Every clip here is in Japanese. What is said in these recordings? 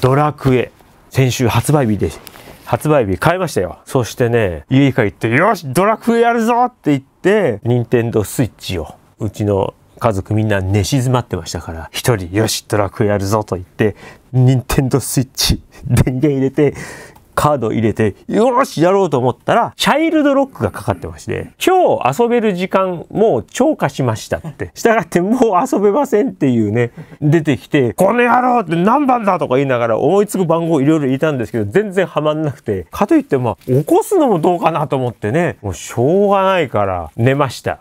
ドラクエ。先週発売日で、発売日買いましたよ。そしてね、家に帰って、よしドラクエやるぞって言って、任天堂スイッチを、うちの家族みんな寝静まってましたから、一人、よし、ドラクエやるぞと言って、任天堂スイッチ、電源入れて、カードを入れて、よし、やろうと思ったら、チャイルドロックがかかってまして、今日遊べる時間、もう超過しましたって。したがって、もう遊べませんっていうね、出てきて、この野郎って何番だとか言いながら、思いつく番号いろいろいたんですけど、全然はまんなくて、かといって、まあ、起こすのもどうかなと思ってね、もうしょうがないから、寝ました。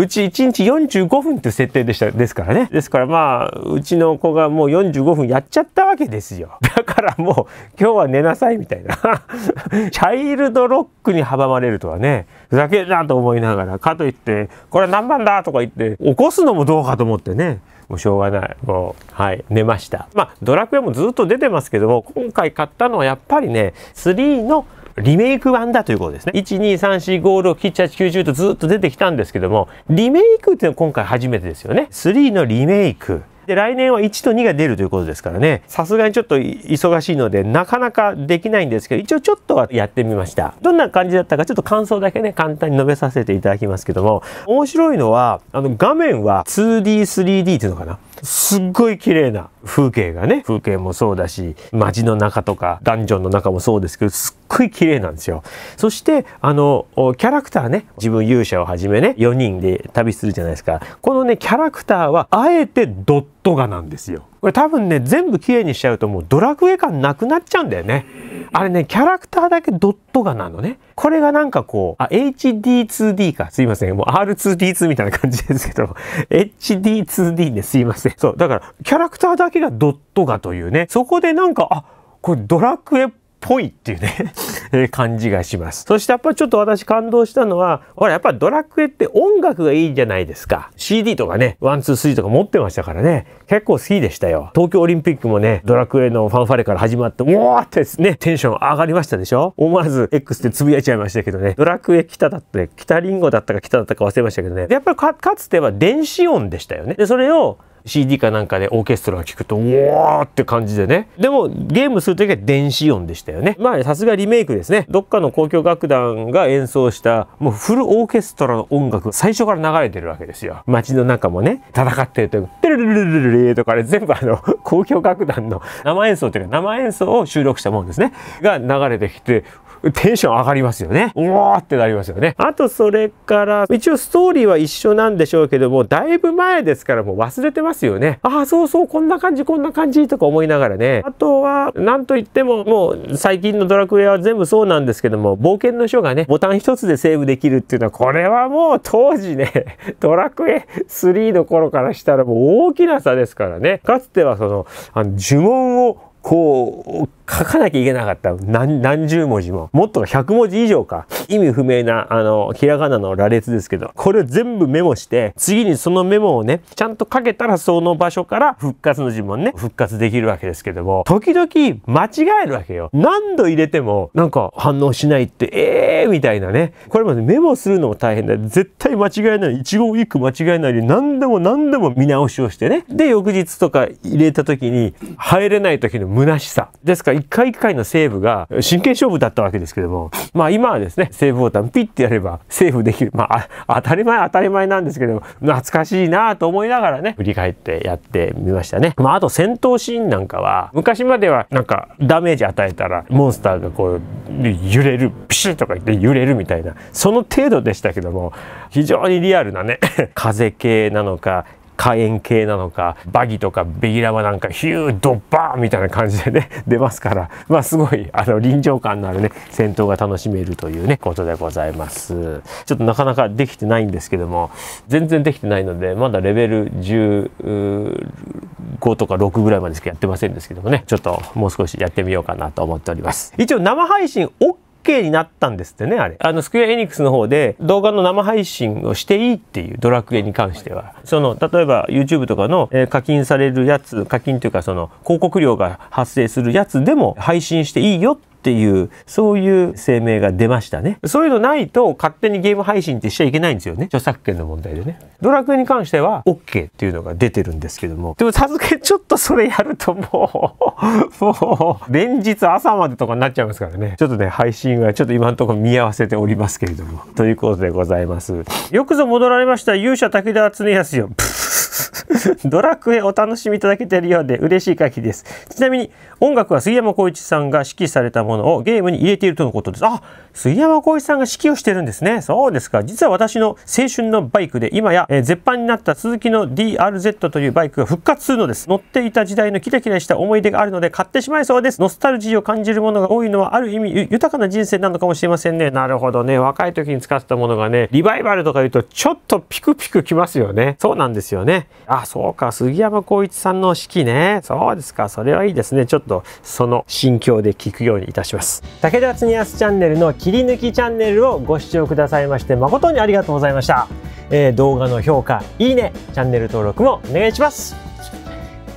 うち1日45分という設定でしたですからねですからまあうちの子がもう45分やっちゃったわけですよ だからもう今日は寝なさいみたいな チャイルドロックに阻まれるとはねふざけんなと思いながらかといってこれ何番だとか言って起こすのもどうかと思ってねもうしょうがない。もう、はい、寝ました。まあ、ドラクエもずっと出てますけども、今回買ったのはやっぱりね、3のリメイク版だということですね。1234567 890とずっと出てきたんですけども、リメイクっていうのは今回初めてですよね。3のリメイク。で、来年は1と2が出るということですからね。さすがにちょっと忙しいので、なかなかできないんですけど、一応ちょっとはやってみました。どんな感じだったか、ちょっと感想だけね、簡単に述べさせていただきますけども、面白いのは、あの、画面は 2D、3D っていうのかな。すっごい綺麗な風景がね、風景もそうだし、街の中とかダンジョンの中もそうですけど、すっごい綺麗なんですよ。そして、あの、キャラクターね、自分勇者をはじめね、4人で旅するじゃないですか。このね、キャラクターは、あえてドット画なんですよ。これ多分ね、全部綺麗にしちゃうともうドラクエ感なくなっちゃうんだよね。あれね、キャラクターだけドット画なのね。これがなんかこう、あ、HD2D か。すいません。もう R2D2 みたいな感じですけど、HD2D ね、すいません。そう。だから、キャラクターだけがドット画というね。そこでなんか、あ、これドラクエっぽいっていうね 感じがします。そしてやっぱちょっと私感動したのは、ほらやっぱドラクエって音楽がいいじゃないですか。CD とかね、ワンツースリーとか持ってましたからね、結構好きでしたよ。東京オリンピックもね、ドラクエのファンファレから始まって、おーってですね、テンション上がりましたでしょ思わず X でつぶやいちゃいましたけどね、ドラクエ北だって、北リンゴだったか北だったか忘れましたけどね、やっぱりかつては電子音でしたよね。で、それを CD かなんかでオーケストラが聴くと、うわーって感じでね。でも、ゲームするときは電子音でしたよね。まあ、さすがリメイクですねどっかの交響楽団が演奏したもうフルオーケストラの音楽最初から流れてるわけですよ街の中もね戦ってると「テルルルルルル」とかあれ全部あの交響楽団の生演奏というか生演奏を収録したもんですねが流れてきてテンション上がりますよね。うわーってなりますよね。あと、それから、一応ストーリーは一緒なんでしょうけども、だいぶ前ですからもう忘れてますよね。ああ、そうそう、こんな感じ、こんな感じとか思いながらね。あとは、なんといっても、もう最近のドラクエは全部そうなんですけども、冒険の書がね、ボタン一つでセーブできるっていうのは、これはもう当時ね、ドラクエ3の頃からしたらもう大きな差ですからね。かつてはその、あの呪文をこう書かなきゃいけなかった何十文字ももっと100文字以上か意味不明なあのひらがなの羅列ですけどこれを全部メモして次にそのメモをねちゃんと書けたらその場所から復活の呪文ね復活できるわけですけども時々間違えるわけよ何度入れてもなんか反応しないってええー、みたいなねこれもねメモするのも大変だ絶対間違えない一言一句間違えないように何でも何でも見直しをしてねで翌日とか入れた時に入れない時の虚しさですから一回一回のセーブが真剣勝負だったわけですけどもまあ今はですねセーブボタンピッてやればセーブできるまあ当たり前当たり前なんですけども、懐かしいなと思いながらね振り返ってやってみましたねまああと戦闘シーンなんかは昔まではなんかダメージ与えたらモンスターがこう揺れるピシッとか言って揺れるみたいなその程度でしたけども非常にリアルなね 風系なのか火炎系なのかバギとかベギラマなんかヒュードッバーみたいな感じでね 出ますからまあすごいあの臨場感のあるね戦闘が楽しめるというねことでございますちょっとなかなかできてないんですけども全然できてないのでまだレベル15とか6ぐらいまでしかやってませんですけどもねちょっともう少しやってみようかなと思っております一応生配信 OK OK になったんですってねあれあのスクエア・エニックスの方で動画の生配信をしていいっていうドラクエに関してはその例えば YouTube とかの、え課金されるやつ課金というかその広告料が発生するやつでも配信していいよってっていうそういう声明が出ましたねそういうのないと勝手にゲーム配信ってしちゃいけないんですよね著作権の問題でねドラクエに関しては OK っていうのが出てるんですけどもでもさすがにちょっとそれやるともう もう連日朝までとかになっちゃいますからねちょっとね配信はちょっと今のところ見合わせておりますけれどもということでございますよくぞ戻られました勇者武田恒康よ ドラクエお楽しみいただけているようで嬉しい限りです。ちなみに音楽は杉山浩一さんが指揮されたものをゲームに入れているとのことです。あ、杉山浩一さんが指揮をしてるんですね。そうですか。実は私の青春のバイクで今や、えー、絶版になった鈴木の DRZ というバイクが復活するのです。乗っていた時代のキラキラした思い出があるので買ってしまいそうです。ノスタルジーを感じるものが多いのはある意味豊かな人生なのかもしれませんね。なるほどね。若い時に使ってたものがね、リバイバルとか言うとちょっとピクピクきますよね。そうなんですよね。ああ、そうか、杉山浩一さんの式ね。そうですか、それはいいですね。ちょっとその心境で聞くようにいたします。武田恒康チャンネルの切り抜きチャンネルをご視聴くださいまして、誠にありがとうございました。えー、動画の評価、いいね、チャンネル登録もお願いします。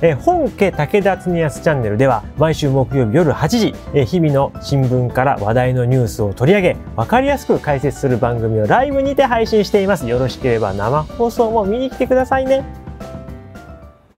え本家武田恒康チャンネルでは毎週木曜日夜8時、え日々の新聞から話題のニュースを取り上げ分かりやすく解説する番組をライブにて配信していますよろしければ生放送も見に来てくださいね